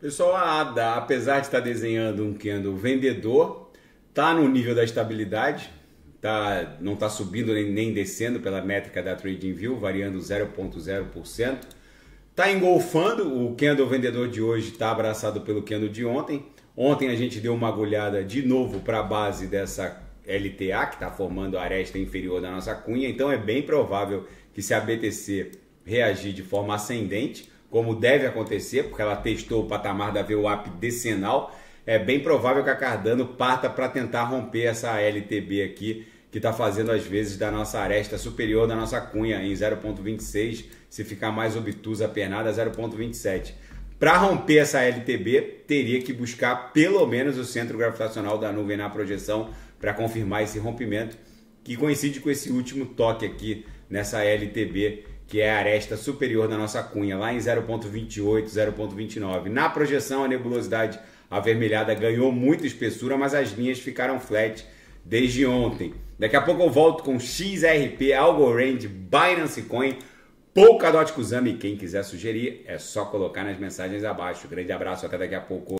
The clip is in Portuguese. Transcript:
Pessoal, a ADA, apesar de estar desenhando um candle vendedor, está no nível da estabilidade, tá, não está subindo nem, nem, descendo pela métrica da TradingView, variando 0,0%. Está engolfando, o candle vendedor de hoje está abraçado pelo candle de ontem. Ontem a gente deu uma agulhada de novo para a base dessa LTA, que está formando a aresta inferior da nossa cunha, então é bem provável que se a BTC reagir de forma ascendente, como deve acontecer, porque ela testou o patamar da VWAP decenal, é bem provável que a Cardano parta para tentar romper essa LTB aqui, que está fazendo às vezes da nossa aresta superior da nossa cunha em 0.26, se ficar mais obtusa a pernada, 0.27. Para romper essa LTB, teria que buscar pelo menos o centro gravitacional da nuvem na projeção para confirmar esse rompimento, que coincide com esse último toque aqui nessa LTB que é a aresta superior da nossa cunha, lá em 0,28, 0,29. Na projeção, a nebulosidade avermelhada ganhou muita espessura, mas as linhas ficaram flat desde ontem. Daqui a pouco eu volto com XRP, Algorand, Binance Coin, Polkadot Kusami. Quem quiser sugerir, é só colocar nas mensagens abaixo. Grande abraço, até daqui a pouco.